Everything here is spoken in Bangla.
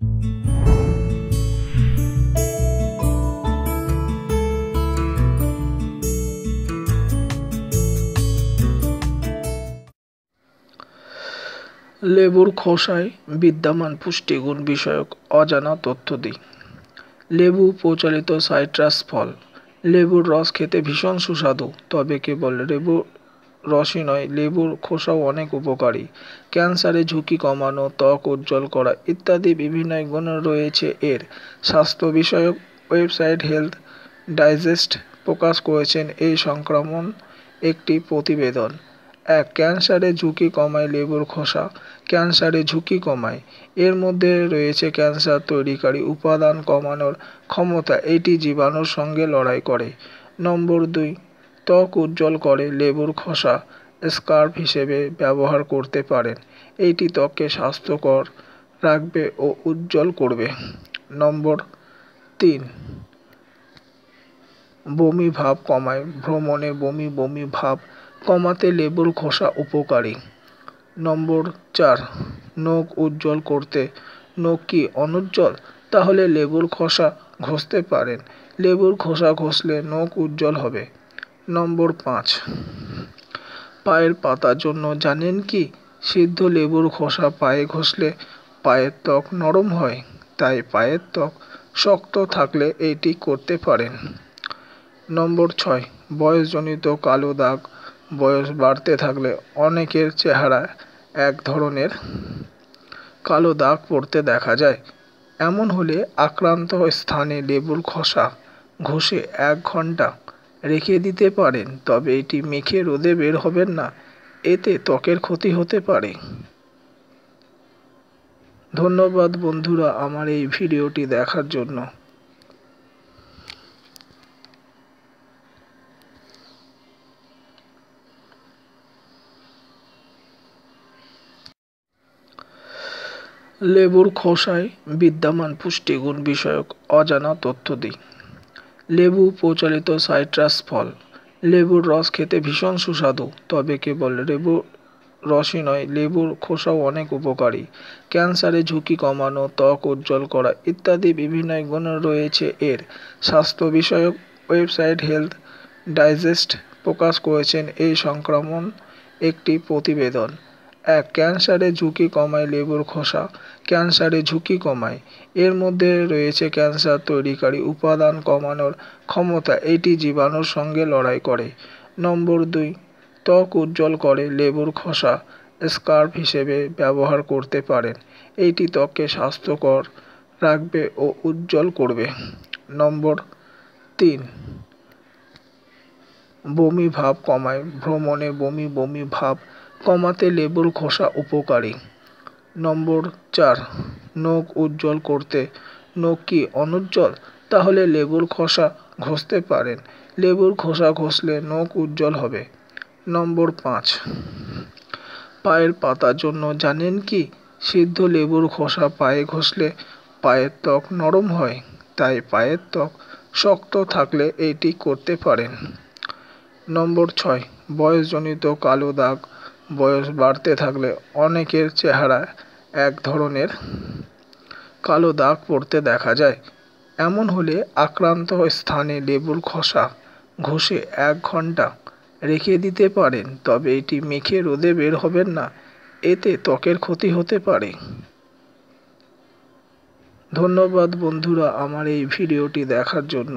লেবুর খোসায় বিদ্যমান পুষ্টিগুণ বিষয়ক অজানা তথ্য দিই লেবু প্রচলিত সাইট্রাস ফল লেবুর রস খেতে ভীষণ সুস্বাদু তবে কেবল লেবু রসই নয় লেবুর খোসাও অনেক উপকারী ক্যান্সারের ঝুঁকি কমানো ত্বক উজ্জ্বল করা ইত্যাদি বিভিন্ন গুণ রয়েছে এর স্বাস্থ্য বিষয়ক ওয়েবসাইট হেলথ ডাইজেস্ট প্রকাশ করেছেন এই সংক্রমণ একটি প্রতিবেদন এক ক্যান্সারের ঝুঁকি কমায় লেবুর খোসা ক্যান্সারের ঝুঁকি কমায় এর মধ্যে রয়েছে ক্যান্সার তৈরিকারী উপাদান কমানোর ক্ষমতা এটি জীবাণুর সঙ্গে লড়াই করে নম্বর দুই ত্বক উজ্জ্বল করে লেবুর খসা স্কার্ফ হিসেবে ব্যবহার করতে পারেন এইটি ত্বককে স্বাস্থ্যকর রাখবে ও উজ্জ্বল করবে নম্বর তিন বমি ভাব কমায় ভ্রমণে বমি বমি ভাব কমাতে লেবুর খোসা উপকারী নম্বর চার নখ উজ্জ্বল করতে নখ কি অনুজ্জ্বল তাহলে লেবুর খোসা ঘষতে পারেন লেবুর খোসা ঘষলে নখ উজ্জ্বল হবে নম্বর পাঁচ পায়ের পাতা জন্য জানেন কি সিদ্ধ লেবুর খোসা পায়ে ঘষলে পায়ের ত্বক নরম হয় তাই পায়ের ত্বক শক্ত থাকলে এটি করতে পারেন নম্বর ছয় বয়সজনিত কালো দাগ বয়স বাড়তে থাকলে অনেকের চেহারা এক ধরনের কালো দাগ পড়তে দেখা যায় এমন হলে আক্রান্ত স্থানে লেবুর খোসা ঘষে এক ঘন্টা রেখে দিতে পারেন তবে এটি মেখে রোদে বের হবেন না এতে ত্বকের ক্ষতি হতে পারে ধন্যবাদ বন্ধুরা আমার এই ভিডিওটি দেখার জন্য লেবুর খোসায় বিদ্যমান পুষ্টিগুণ বিষয়ক অজানা তথ্য দিই লেবু প্রচলিত সাইট্রাস ফল লেবুর রস খেতে ভীষণ সুস্বাদু তবে কেবল লেবুর রসই নয় লেবুর খোসাও অনেক উপকারী ক্যান্সারে ঝুঁকি কমানো ত্বক উজ্জ্বল করা ইত্যাদি বিভিন্ন গুণ রয়েছে এর স্বাস্থ্য বিষয়ক ওয়েবসাইট হেলথ ডাইজেস্ট প্রকাশ করেছেন এই সংক্রমণ একটি প্রতিবেদন এক ক্যান্সারের ঝুঁকি কমায় লেবুর খোসা ক্যান্সারের ঝুঁকি কমায় এর মধ্যে রয়েছে ক্যান্সার তৈরিকারী উপাদান কমানোর ক্ষমতা এটি জীবাণুর সঙ্গে লড়াই করে নম্বর দুই ত্বক উজ্জ্বল করে লেবুর খোসা স্কার্ফ হিসেবে ব্যবহার করতে পারেন এইটি ত্বককে স্বাস্থ্যকর রাখবে ও উজ্জ্বল করবে নম্বর তিন বমি ভাব কমায় ভ্রমণে বমি বমি ভাব কমাতে লেবুর খোসা উপকারী নম্বর চার নখ উজ্জ্বল করতে নখ কি অনুজ্জ্বল তাহলে লেবুর খোসা ঘষতে পারেন লেবুর খোসা ঘষলে নখ উজ্জ্বল হবে নম্বর পাঁচ পায়ের পাতার জন্য জানেন কি সিদ্ধ লেবুর খোসা পায়ে ঘষলে পায়ের ত্বক নরম হয় তাই পায়ের ত্বক শক্ত থাকলে এটি করতে পারেন নম্বর ছয় বয়সজনিত কালো দাগ বয়স বাড়তে থাকলে অনেকের চেহারায় এক ধরনের কালো দাগ পড়তে দেখা যায় এমন হলে আক্রান্ত স্থানে লেবুর খোসা ঘষে এক ঘন্টা রেখে দিতে পারেন তবে এটি মেখে রোদে বের হবেন না এতে ত্বকের ক্ষতি হতে পারে ধন্যবাদ বন্ধুরা আমার এই ভিডিওটি দেখার জন্য